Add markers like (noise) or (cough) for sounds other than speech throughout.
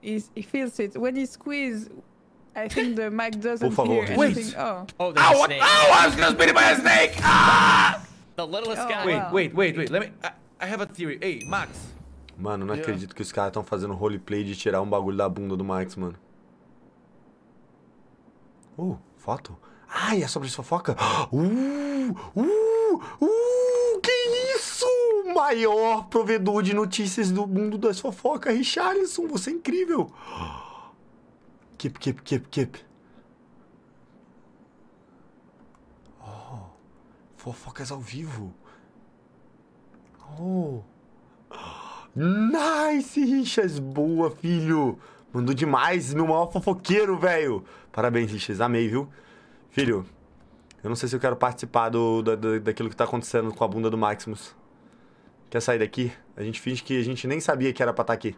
He, feels it. When he squeezes, I think the mic (laughs) doesn't Por favor, hear wait. Oh, oh there's Ow, ah, a snake. Oh, I was gonna bitten by a snake! Ah! The littlest oh, guy. Wait, wait, wait, wait. Let me. I, I have a theory. Hey, Max. Mano, não yeah. acredito que os caras estão fazendo roleplay de tirar um bagulho da bunda do Max, mano. Uh, foto. Ai, é sobre fofoca. (gasps) Uh, uh, uh maior provedor de notícias do mundo das fofocas. Richarlison, você é incrível. Keep, keep, keep, keep. Oh, fofocas ao vivo. Oh. Nice, Richas. Boa, filho. Mandou demais, meu maior fofoqueiro, velho. Parabéns, Richas. Amei, viu? Filho, eu não sei se eu quero participar do, da, daquilo que tá acontecendo com a bunda do Maximus. Quer sair daqui? A gente finge que a gente nem sabia que era pra estar tá aqui.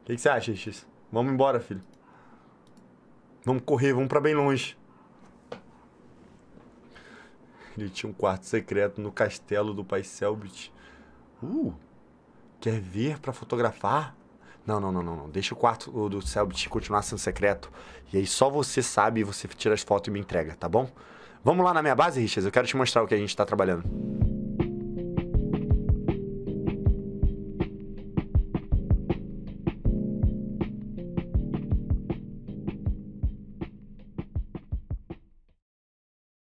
O que, que, você acha, X? Vamos embora, filho. Vamos correr, vamos pra bem longe. Ele tinha um quarto secreto no castelo do pai Selbit. Uh! Quer vir para fotografar? Não, não, não, não, não. Deixa o quarto do Selbit continuar sendo secreto. E aí só você sabe, e você tira as fotos e me entrega, tá bom? Vamos lá na minha base, Richas? Eu quero te mostrar o que a gente tá trabalhando.